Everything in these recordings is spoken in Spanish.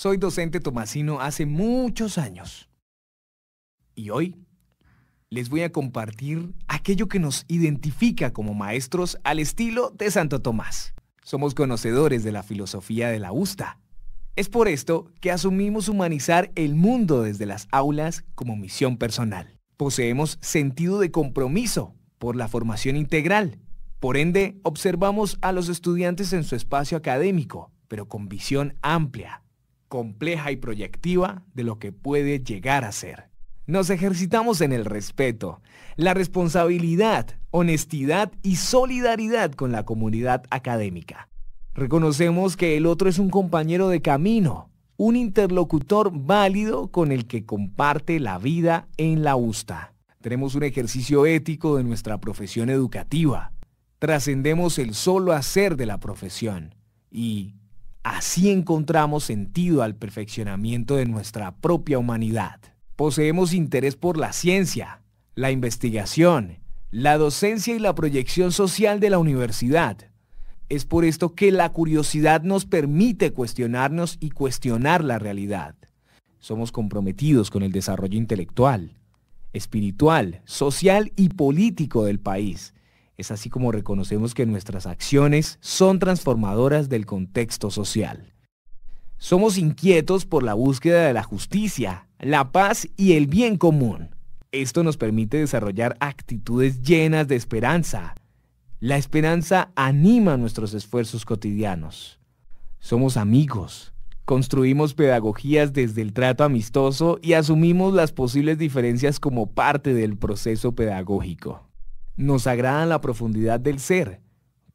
Soy docente tomasino hace muchos años. Y hoy les voy a compartir aquello que nos identifica como maestros al estilo de Santo Tomás. Somos conocedores de la filosofía de la USTA. Es por esto que asumimos humanizar el mundo desde las aulas como misión personal. Poseemos sentido de compromiso por la formación integral. Por ende, observamos a los estudiantes en su espacio académico, pero con visión amplia, compleja y proyectiva de lo que puede llegar a ser. Nos ejercitamos en el respeto, la responsabilidad, honestidad y solidaridad con la comunidad académica. Reconocemos que el otro es un compañero de camino, un interlocutor válido con el que comparte la vida en la USTA. Tenemos un ejercicio ético de nuestra profesión educativa. Trascendemos el solo hacer de la profesión y Así encontramos sentido al perfeccionamiento de nuestra propia humanidad. Poseemos interés por la ciencia, la investigación, la docencia y la proyección social de la universidad. Es por esto que la curiosidad nos permite cuestionarnos y cuestionar la realidad. Somos comprometidos con el desarrollo intelectual, espiritual, social y político del país es así como reconocemos que nuestras acciones son transformadoras del contexto social. Somos inquietos por la búsqueda de la justicia, la paz y el bien común. Esto nos permite desarrollar actitudes llenas de esperanza. La esperanza anima nuestros esfuerzos cotidianos. Somos amigos, construimos pedagogías desde el trato amistoso y asumimos las posibles diferencias como parte del proceso pedagógico. Nos agrada la profundidad del ser.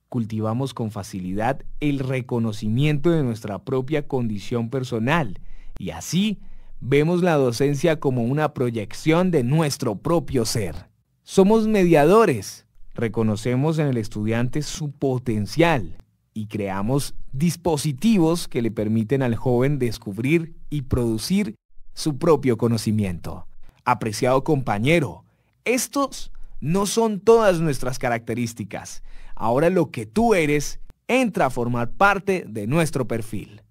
Cultivamos con facilidad el reconocimiento de nuestra propia condición personal y así vemos la docencia como una proyección de nuestro propio ser. Somos mediadores, reconocemos en el estudiante su potencial y creamos dispositivos que le permiten al joven descubrir y producir su propio conocimiento. Apreciado compañero, estos no son todas nuestras características. Ahora lo que tú eres entra a formar parte de nuestro perfil.